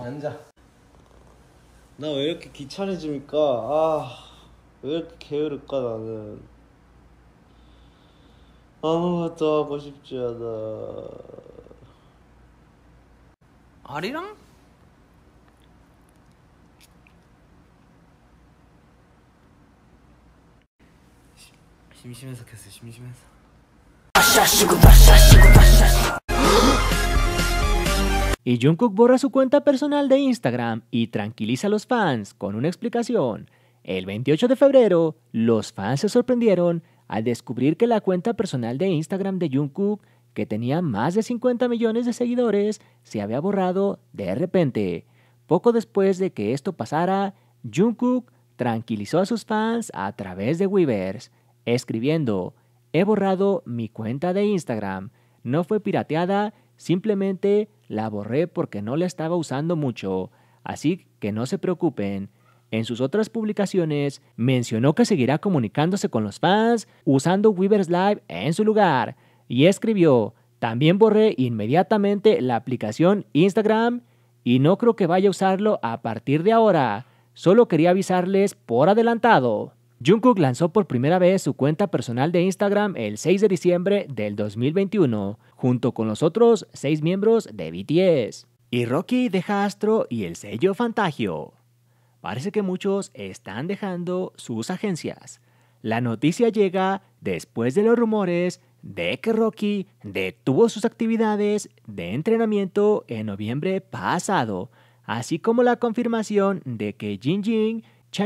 어, 앉아 나 왜 이렇게 귀찮아집니까? 아왜 이렇게 게으를까 나는 아무것도 하고 싶지 않아 아리랑? 심심해서 켰어 심심해서 Y Jungkook borra su cuenta personal de Instagram y tranquiliza a los fans con una explicación. El 28 de febrero, los fans se sorprendieron al descubrir que la cuenta personal de Instagram de Jungkook, que tenía más de 50 millones de seguidores, se había borrado de repente. Poco después de que esto pasara, Jungkook tranquilizó a sus fans a través de Weavers, escribiendo, he borrado mi cuenta de Instagram, no fue pirateada Simplemente la borré porque no la estaba usando mucho, así que no se preocupen. En sus otras publicaciones mencionó que seguirá comunicándose con los fans usando Weavers Live en su lugar y escribió, también borré inmediatamente la aplicación Instagram y no creo que vaya a usarlo a partir de ahora, solo quería avisarles por adelantado. Jungkook lanzó por primera vez su cuenta personal de Instagram el 6 de diciembre del 2021 junto con los otros seis miembros de BTS. Y Rocky deja Astro y el sello Fantagio. Parece que muchos están dejando sus agencias. La noticia llega después de los rumores de que Rocky detuvo sus actividades de entrenamiento en noviembre pasado, así como la confirmación de que Jin Jin,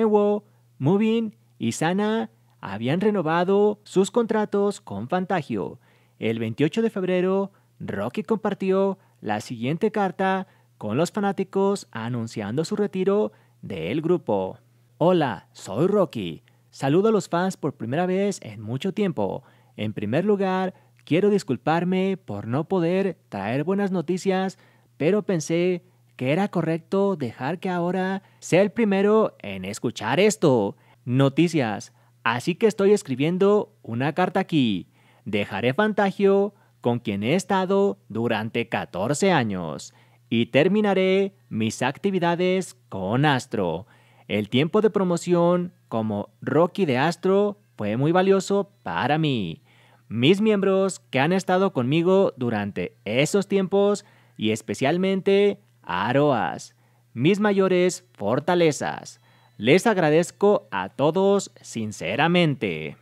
Wo, Mubin y Sana habían renovado sus contratos con Fantagio, el 28 de febrero, Rocky compartió la siguiente carta con los fanáticos anunciando su retiro del grupo. Hola, soy Rocky. Saludo a los fans por primera vez en mucho tiempo. En primer lugar, quiero disculparme por no poder traer buenas noticias, pero pensé que era correcto dejar que ahora sea el primero en escuchar esto. Noticias. Así que estoy escribiendo una carta aquí dejaré Fantagio, con quien he estado durante 14 años, y terminaré mis actividades con Astro. El tiempo de promoción como Rocky de Astro fue muy valioso para mí. Mis miembros que han estado conmigo durante esos tiempos y especialmente Aroas, mis mayores fortalezas. Les agradezco a todos sinceramente.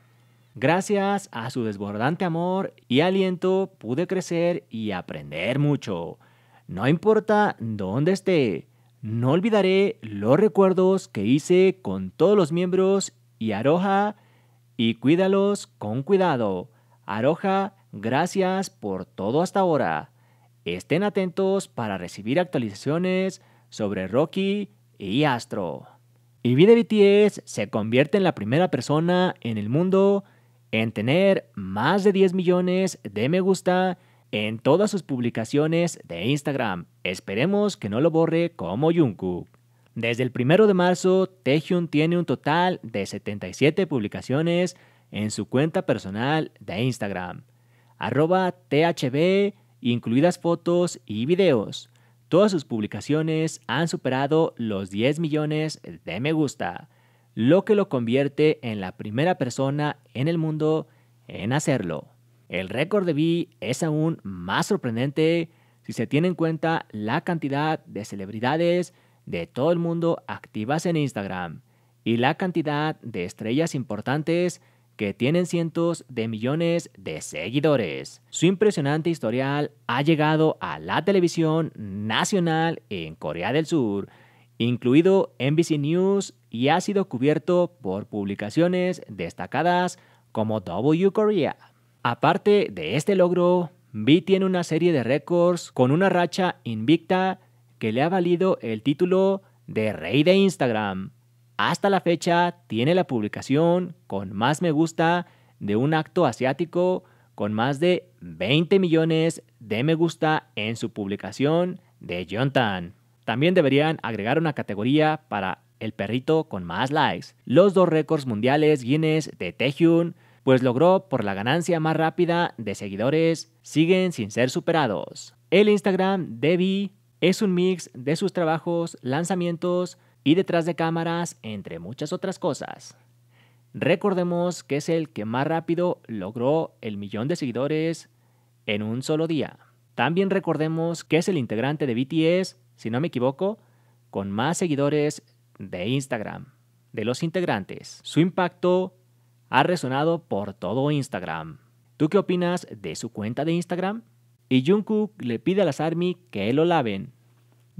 Gracias a su desbordante amor y aliento pude crecer y aprender mucho. No importa dónde esté, no olvidaré los recuerdos que hice con todos los miembros y Aroha y cuídalos con cuidado. Aroja, gracias por todo hasta ahora. Estén atentos para recibir actualizaciones sobre Rocky y Astro. Y BTS se convierte en la primera persona en el mundo en tener más de 10 millones de me gusta en todas sus publicaciones de Instagram. Esperemos que no lo borre como Jungkook. Desde el 1 de marzo, Taehyun tiene un total de 77 publicaciones en su cuenta personal de Instagram, arroba THB, incluidas fotos y videos. Todas sus publicaciones han superado los 10 millones de me gusta lo que lo convierte en la primera persona en el mundo en hacerlo. El récord de V es aún más sorprendente si se tiene en cuenta la cantidad de celebridades de todo el mundo activas en Instagram y la cantidad de estrellas importantes que tienen cientos de millones de seguidores. Su impresionante historial ha llegado a la televisión nacional en Corea del Sur, incluido NBC News y ha sido cubierto por publicaciones destacadas como W Korea. Aparte de este logro, B tiene una serie de récords con una racha invicta que le ha valido el título de Rey de Instagram. Hasta la fecha tiene la publicación con más me gusta de un acto asiático con más de 20 millones de me gusta en su publicación de tan También deberían agregar una categoría para el perrito con más likes, los dos récords mundiales Guinness de Taehyun, pues logró por la ganancia más rápida de seguidores, siguen sin ser superados. El Instagram de Vi es un mix de sus trabajos, lanzamientos y detrás de cámaras, entre muchas otras cosas. Recordemos que es el que más rápido logró el millón de seguidores en un solo día. También recordemos que es el integrante de BTS, si no me equivoco, con más seguidores de Instagram de los integrantes. Su impacto ha resonado por todo Instagram. ¿Tú qué opinas de su cuenta de Instagram? Y Jungkook le pide a las ARMY que lo laven.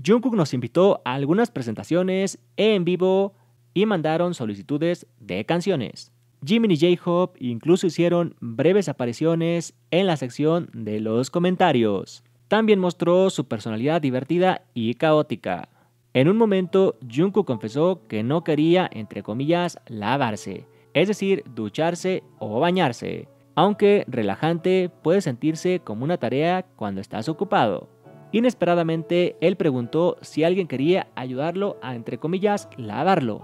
Jungkook nos invitó a algunas presentaciones en vivo y mandaron solicitudes de canciones. Jimin y J-Hope incluso hicieron breves apariciones en la sección de los comentarios. También mostró su personalidad divertida y caótica. En un momento, Junko confesó que no quería, entre comillas, lavarse, es decir, ducharse o bañarse, aunque relajante puede sentirse como una tarea cuando estás ocupado. Inesperadamente, él preguntó si alguien quería ayudarlo a, entre comillas, lavarlo.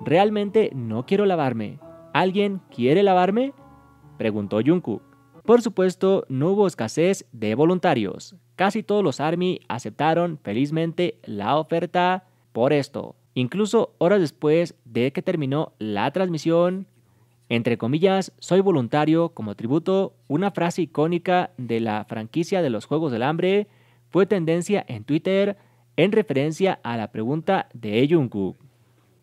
Realmente no quiero lavarme. ¿Alguien quiere lavarme? Preguntó Junko. Por supuesto, no hubo escasez de voluntarios. Casi todos los Army aceptaron felizmente la oferta por esto. Incluso horas después de que terminó la transmisión, entre comillas, soy voluntario como tributo, una frase icónica de la franquicia de los Juegos del Hambre, fue tendencia en Twitter en referencia a la pregunta de Jungkook.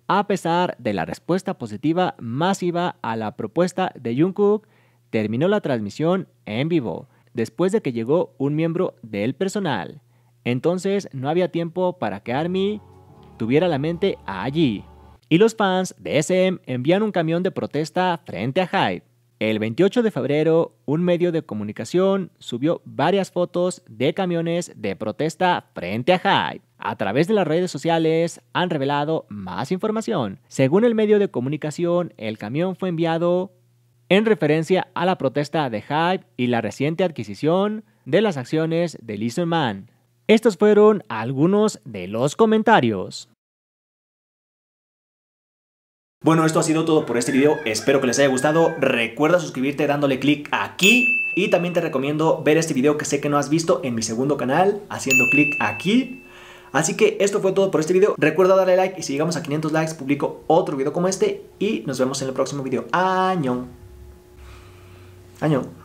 A pesar de la respuesta positiva masiva a la propuesta de Jungkook, terminó la transmisión en vivo, después de que llegó un miembro del personal. Entonces no había tiempo para que Army tuviera la mente allí. Y los fans de SM envían un camión de protesta frente a Hype. El 28 de febrero, un medio de comunicación subió varias fotos de camiones de protesta frente a Hype. A través de las redes sociales han revelado más información. Según el medio de comunicación, el camión fue enviado en referencia a la protesta de Hype y la reciente adquisición de las acciones de Listen Man. Estos fueron algunos de los comentarios. Bueno, esto ha sido todo por este video, espero que les haya gustado, recuerda suscribirte dándole clic aquí y también te recomiendo ver este video que sé que no has visto en mi segundo canal haciendo clic aquí. Así que esto fue todo por este video, recuerda darle like y si llegamos a 500 likes publico otro video como este y nos vemos en el próximo video. Añón. 아니요.